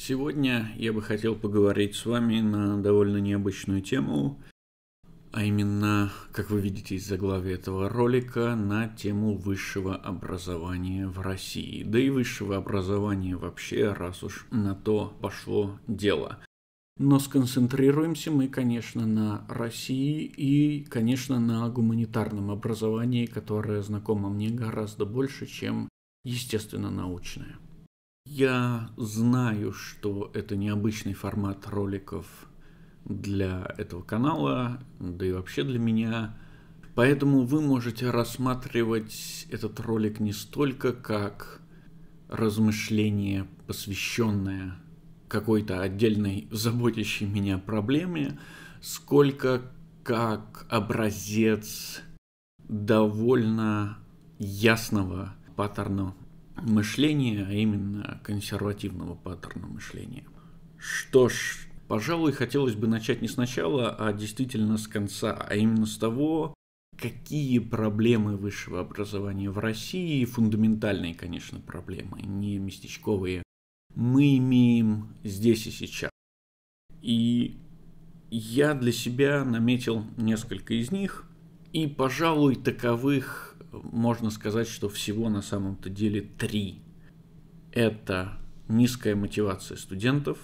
Сегодня я бы хотел поговорить с вами на довольно необычную тему, а именно, как вы видите из заглавия этого ролика, на тему высшего образования в России, да и высшего образования вообще, раз уж на то пошло дело. Но сконцентрируемся мы, конечно, на России и, конечно, на гуманитарном образовании, которое знакомо мне гораздо больше, чем естественно научное. Я знаю, что это необычный формат роликов для этого канала, да и вообще для меня. Поэтому вы можете рассматривать этот ролик не столько как размышление, посвященное какой-то отдельной заботящей меня проблеме, сколько как образец довольно ясного паттерна мышления, а именно консервативного паттерна мышления. Что ж, пожалуй, хотелось бы начать не сначала, а действительно с конца, а именно с того, какие проблемы высшего образования в России, фундаментальные, конечно, проблемы, не местечковые, мы имеем здесь и сейчас. И я для себя наметил несколько из них, и, пожалуй, таковых можно сказать, что всего на самом-то деле три. Это низкая мотивация студентов,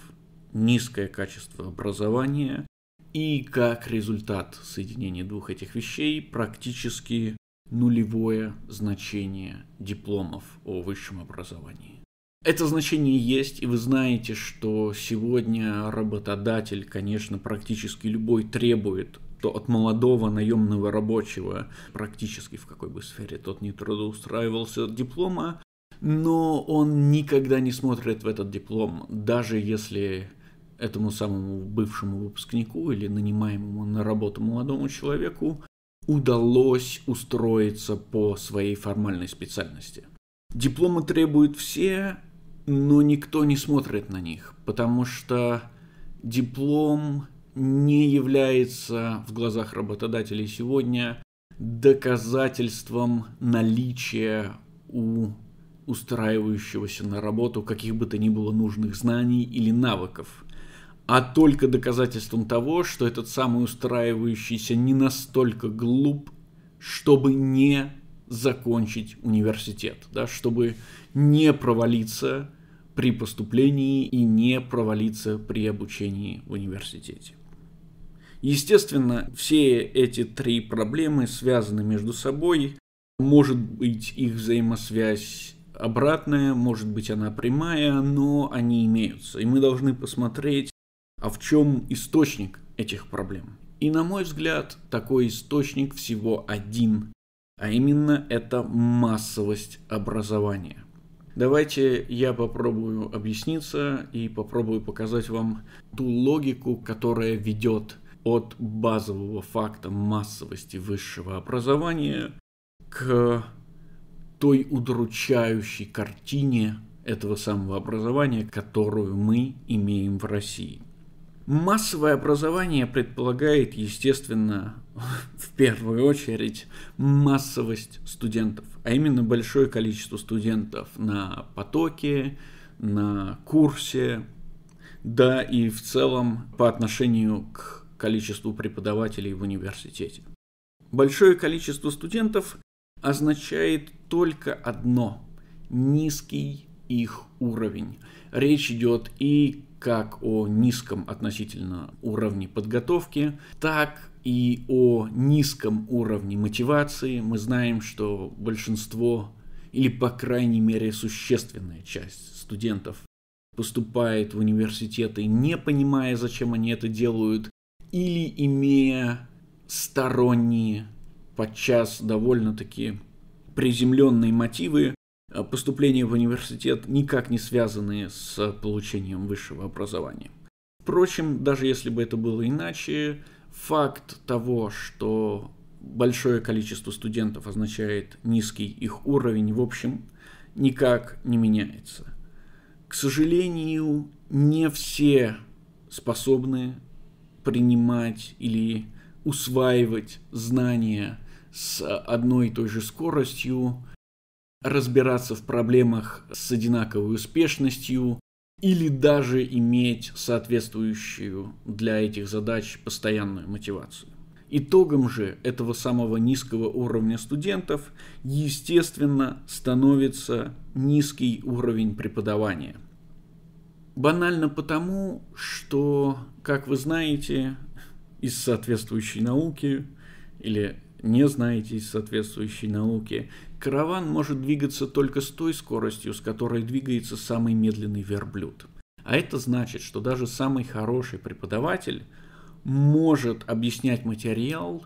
низкое качество образования и как результат соединения двух этих вещей практически нулевое значение дипломов о высшем образовании. Это значение есть, и вы знаете, что сегодня работодатель, конечно, практически любой требует то от молодого наемного рабочего, практически в какой бы сфере тот не трудоустраивался от диплома, но он никогда не смотрит в этот диплом, даже если этому самому бывшему выпускнику или нанимаемому на работу молодому человеку удалось устроиться по своей формальной специальности. Дипломы требуют все, но никто не смотрит на них, потому что диплом не является в глазах работодателей сегодня доказательством наличия у устраивающегося на работу каких бы то ни было нужных знаний или навыков, а только доказательством того, что этот самый устраивающийся не настолько глуп, чтобы не закончить университет, да, чтобы не провалиться при поступлении и не провалиться при обучении в университете. Естественно, все эти три проблемы связаны между собой. Может быть их взаимосвязь обратная, может быть она прямая, но они имеются. И мы должны посмотреть, а в чем источник этих проблем. И на мой взгляд, такой источник всего один, а именно это массовость образования. Давайте я попробую объясниться и попробую показать вам ту логику, которая ведет от базового факта массовости высшего образования к той удручающей картине этого самого образования, которую мы имеем в России. Массовое образование предполагает, естественно, в первую очередь массовость студентов, а именно большое количество студентов на потоке, на курсе, да и в целом по отношению к количеству преподавателей в университете. Большое количество студентов означает только одно – низкий их уровень. Речь идет и как о низком относительно уровне подготовки, так и о низком уровне мотивации. Мы знаем, что большинство или, по крайней мере, существенная часть студентов поступает в университеты, не понимая, зачем они это делают, или имея сторонние, подчас довольно-таки приземленные мотивы а поступления в университет, никак не связанные с получением высшего образования. Впрочем, даже если бы это было иначе, факт того, что большое количество студентов означает низкий их уровень, в общем, никак не меняется. К сожалению, не все способны принимать или усваивать знания с одной и той же скоростью, разбираться в проблемах с одинаковой успешностью или даже иметь соответствующую для этих задач постоянную мотивацию. Итогом же этого самого низкого уровня студентов, естественно, становится низкий уровень преподавания – банально потому, что, как вы знаете из соответствующей науки, или не знаете из соответствующей науки, караван может двигаться только с той скоростью, с которой двигается самый медленный верблюд. А это значит, что даже самый хороший преподаватель может объяснять материал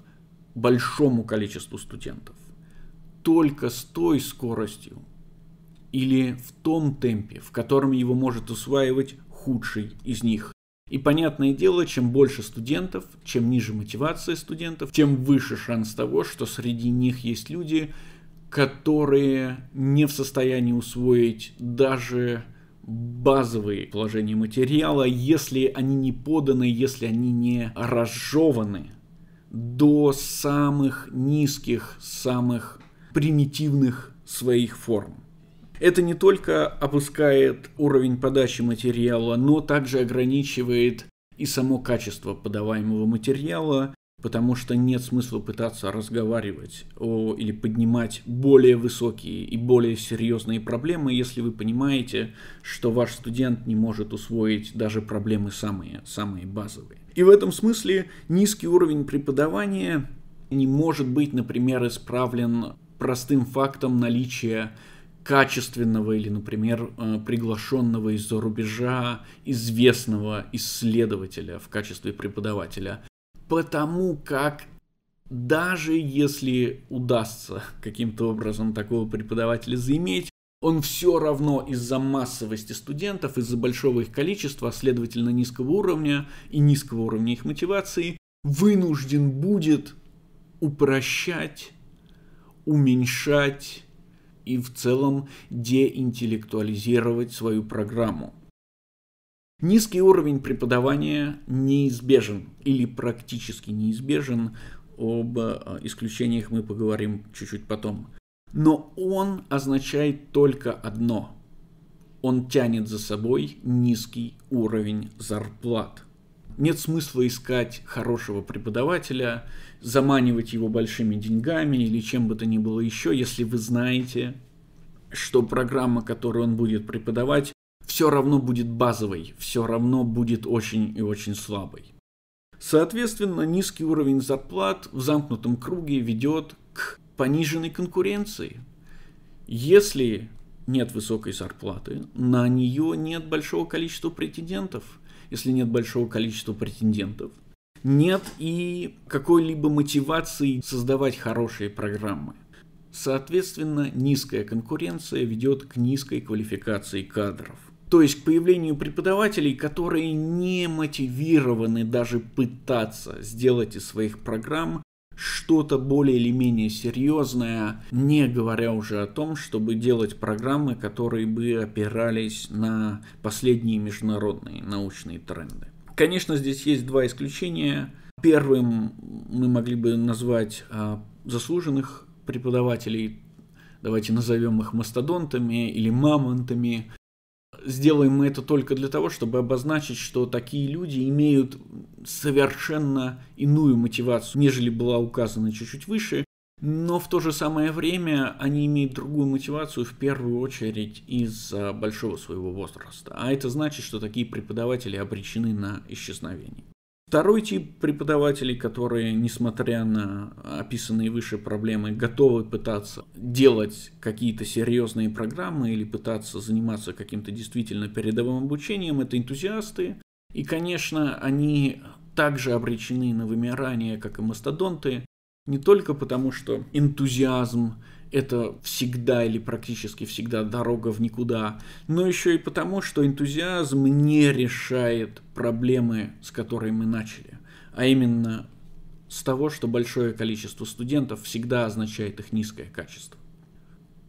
большому количеству студентов только с той скоростью, или в том темпе, в котором его может усваивать худший из них. И понятное дело, чем больше студентов, чем ниже мотивация студентов, тем выше шанс того, что среди них есть люди, которые не в состоянии усвоить даже базовые положения материала, если они не поданы, если они не разжеваны до самых низких, самых примитивных своих форм. Это не только опускает уровень подачи материала, но также ограничивает и само качество подаваемого материала, потому что нет смысла пытаться разговаривать о, или поднимать более высокие и более серьезные проблемы, если вы понимаете, что ваш студент не может усвоить даже проблемы самые, самые базовые. И в этом смысле низкий уровень преподавания не может быть, например, исправлен простым фактом наличия качественного или, например, э, приглашенного из-за рубежа известного исследователя в качестве преподавателя. Потому как даже если удастся каким-то образом такого преподавателя заиметь, он все равно из-за массовости студентов, из-за большого их количества, а следовательно низкого уровня и низкого уровня их мотивации, вынужден будет упрощать, уменьшать и в целом деинтеллектуализировать свою программу. Низкий уровень преподавания неизбежен или практически неизбежен, об э, исключениях мы поговорим чуть-чуть потом. Но он означает только одно. Он тянет за собой низкий уровень зарплат – нет смысла искать хорошего преподавателя, заманивать его большими деньгами или чем бы то ни было еще, если вы знаете, что программа, которую он будет преподавать, все равно будет базовой, все равно будет очень и очень слабой. Соответственно, низкий уровень зарплат в замкнутом круге ведет к пониженной конкуренции. Если нет высокой зарплаты, на нее нет большого количества претендентов если нет большого количества претендентов. Нет и какой-либо мотивации создавать хорошие программы. Соответственно, низкая конкуренция ведет к низкой квалификации кадров. То есть к появлению преподавателей, которые не мотивированы даже пытаться сделать из своих программ что-то более или менее серьезное, не говоря уже о том, чтобы делать программы, которые бы опирались на последние международные научные тренды. Конечно, здесь есть два исключения. Первым мы могли бы назвать а, заслуженных преподавателей, давайте назовем их мастодонтами или мамонтами, сделаем мы это только для того, чтобы обозначить, что такие люди имеют совершенно иную мотивацию, нежели была указана чуть-чуть выше, но в то же самое время они имеют другую мотивацию в первую очередь из-за большого своего возраста. А это значит, что такие преподаватели обречены на исчезновение. Второй тип преподавателей, которые, несмотря на описанные выше проблемы, готовы пытаться делать какие-то серьезные программы или пытаться заниматься каким-то действительно передовым обучением, это энтузиасты. И, конечно, они также обречены на вымирание, как и мастодонты, не только потому, что энтузиазм это всегда или практически всегда дорога в никуда, но еще и потому, что энтузиазм не решает проблемы, с которой мы начали, а именно с того, что большое количество студентов всегда означает их низкое качество.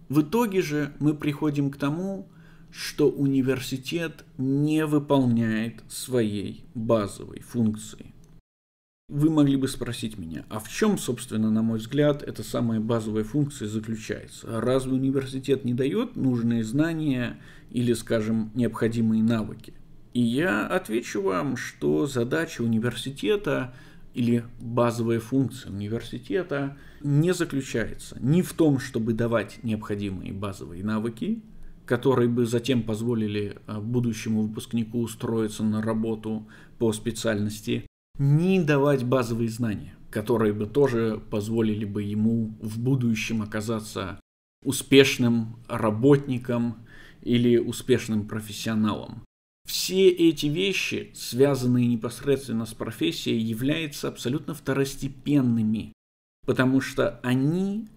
В итоге же мы приходим к тому, что университет не выполняет своей базовой функции – вы могли бы спросить меня, а в чем, собственно, на мой взгляд, эта самая базовая функция заключается? Разве университет не дает нужные знания или, скажем, необходимые навыки? И я отвечу вам, что задача университета или базовая функция университета не заключается ни в том, чтобы давать необходимые базовые навыки, которые бы затем позволили а, будущему выпускнику устроиться на работу по специальности, не давать базовые знания, которые бы тоже позволили бы ему в будущем оказаться успешным работником или успешным профессионалом. Все эти вещи, связанные непосредственно с профессией, являются абсолютно второстепенными, потому что они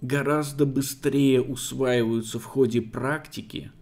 гораздо быстрее усваиваются в ходе практики,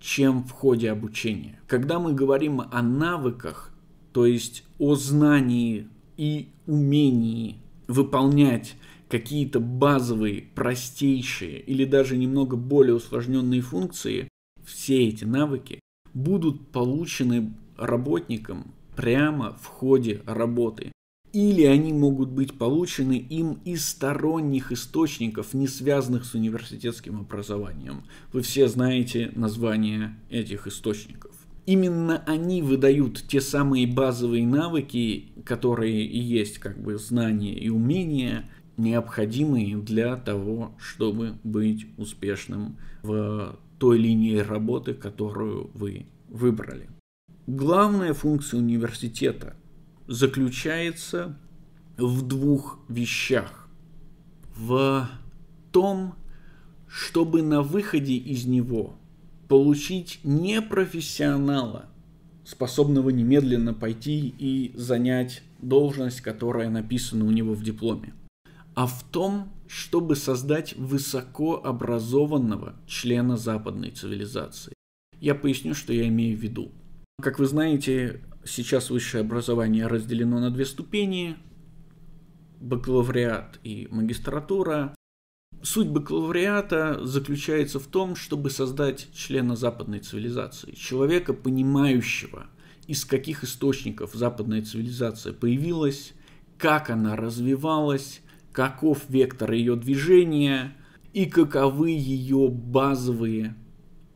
чем в ходе обучения. Когда мы говорим о навыках, то есть о знании и умении выполнять какие-то базовые, простейшие или даже немного более усложненные функции, все эти навыки будут получены работникам прямо в ходе работы. Или они могут быть получены им из сторонних источников, не связанных с университетским образованием. Вы все знаете названия этих источников именно они выдают те самые базовые навыки, которые и есть как бы знания и умения, необходимые для того, чтобы быть успешным в той линии работы, которую вы выбрали. Главная функция университета заключается в двух вещах. В том, чтобы на выходе из него – получить не профессионала, способного немедленно пойти и занять должность, которая написана у него в дипломе, а в том, чтобы создать высокообразованного члена западной цивилизации. Я поясню, что я имею в виду. Как вы знаете, сейчас высшее образование разделено на две ступени, бакалавриат и магистратура. Суть бакалавриата заключается в том, чтобы создать члена западной цивилизации, человека, понимающего, из каких источников западная цивилизация появилась, как она развивалась, каков вектор ее движения и каковы ее базовые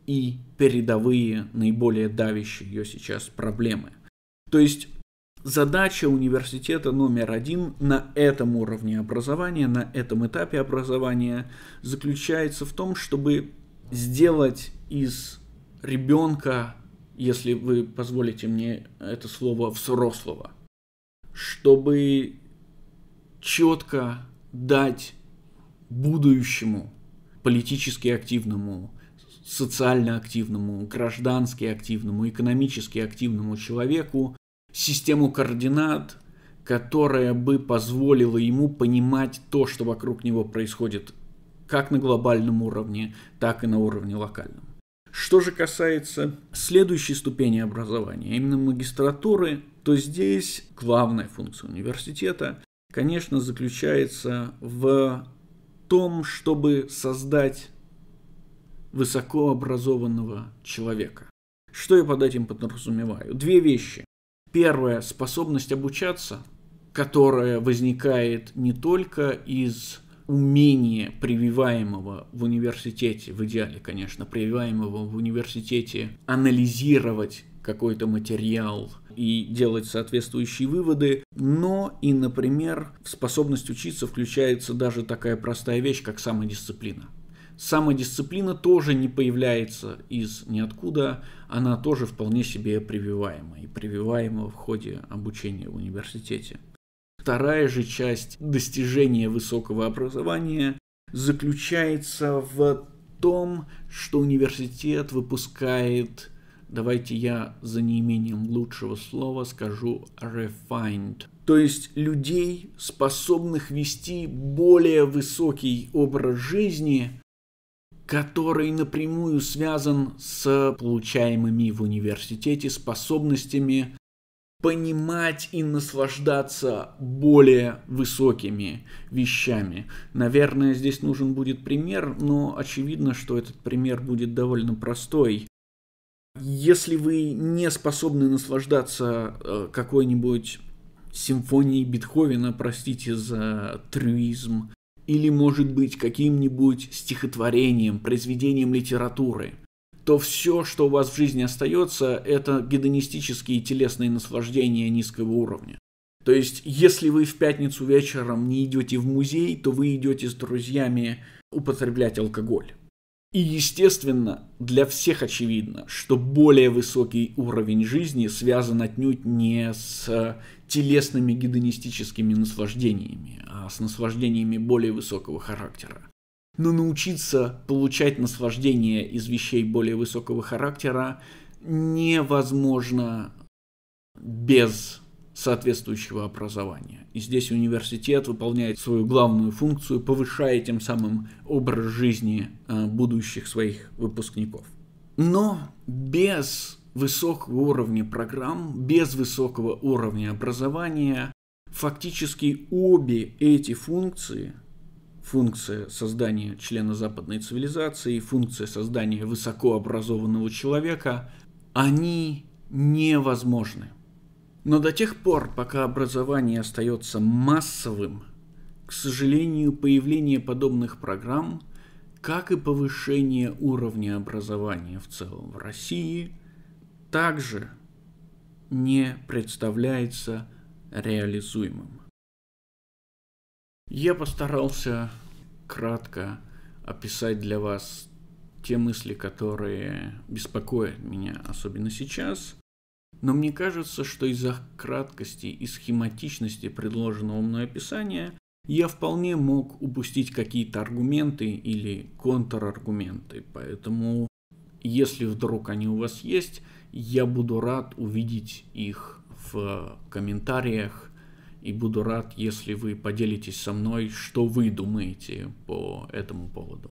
и передовые, наиболее давящие ее сейчас проблемы. То есть задача университета номер один на этом уровне образования, на этом этапе образования заключается в том, чтобы сделать из ребенка, если вы позволите мне это слово, взрослого, чтобы четко дать будущему политически активному, социально активному, граждански активному, экономически активному человеку систему координат, которая бы позволила ему понимать то, что вокруг него происходит как на глобальном уровне, так и на уровне локальном. Что же касается следующей ступени образования, именно магистратуры, то здесь главная функция университета, конечно, заключается в том, чтобы создать высокообразованного человека. Что я под этим подразумеваю? Две вещи. Первая способность обучаться, которая возникает не только из умения прививаемого в университете, в идеале, конечно, прививаемого в университете анализировать какой-то материал и делать соответствующие выводы, но и, например, в способность учиться включается даже такая простая вещь, как самодисциплина самодисциплина тоже не появляется из ниоткуда, она тоже вполне себе прививаема и прививаема в ходе обучения в университете. Вторая же часть достижения высокого образования заключается в том, что университет выпускает, давайте я за неимением лучшего слова скажу refined, то есть людей, способных вести более высокий образ жизни, который напрямую связан с получаемыми в университете способностями понимать и наслаждаться более высокими вещами. Наверное, здесь нужен будет пример, но очевидно, что этот пример будет довольно простой. Если вы не способны наслаждаться э, какой-нибудь симфонией Бетховена, простите за трюизм, или, может быть, каким-нибудь стихотворением, произведением литературы, то все, что у вас в жизни остается, это гедонистические телесные наслаждения низкого уровня. То есть, если вы в пятницу вечером не идете в музей, то вы идете с друзьями употреблять алкоголь. И, естественно, для всех очевидно, что более высокий уровень жизни связан отнюдь не с телесными гедонистическими наслаждениями, а с наслаждениями более высокого характера. Но научиться получать наслаждение из вещей более высокого характера невозможно без соответствующего образования. И здесь университет выполняет свою главную функцию, повышая тем самым образ жизни э, будущих своих выпускников. Но без высокого уровня программ, без высокого уровня образования, фактически обе эти функции, функция создания члена западной цивилизации и функция создания высокообразованного человека, они невозможны. Но до тех пор, пока образование остается массовым, к сожалению, появление подобных программ, как и повышение уровня образования в целом в России, также не представляется реализуемым. Я постарался кратко описать для вас те мысли, которые беспокоят меня, особенно сейчас. Но мне кажется, что из-за краткости и схематичности предложенного мной описания я вполне мог упустить какие-то аргументы или контраргументы. Поэтому, если вдруг они у вас есть, я буду рад увидеть их в комментариях и буду рад, если вы поделитесь со мной, что вы думаете по этому поводу.